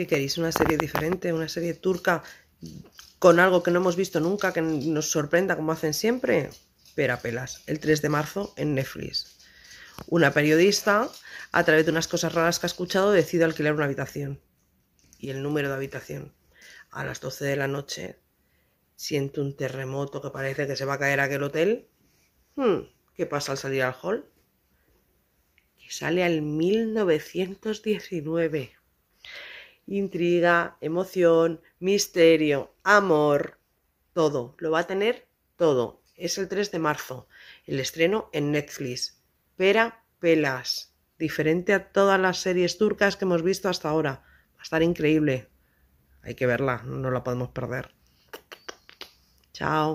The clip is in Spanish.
¿Qué queréis? ¿Una serie diferente? ¿Una serie turca con algo que no hemos visto nunca, que nos sorprenda como hacen siempre? Pero pelas. el 3 de marzo en Netflix. Una periodista, a través de unas cosas raras que ha escuchado, decide alquilar una habitación. Y el número de habitación. A las 12 de la noche siente un terremoto que parece que se va a caer aquel hotel. Hmm, ¿Qué pasa al salir al hall? Que sale al 1919 intriga, emoción, misterio, amor, todo. Lo va a tener todo. Es el 3 de marzo, el estreno en Netflix. Pera Pelas, diferente a todas las series turcas que hemos visto hasta ahora. Va a estar increíble. Hay que verla, no la podemos perder. Chao.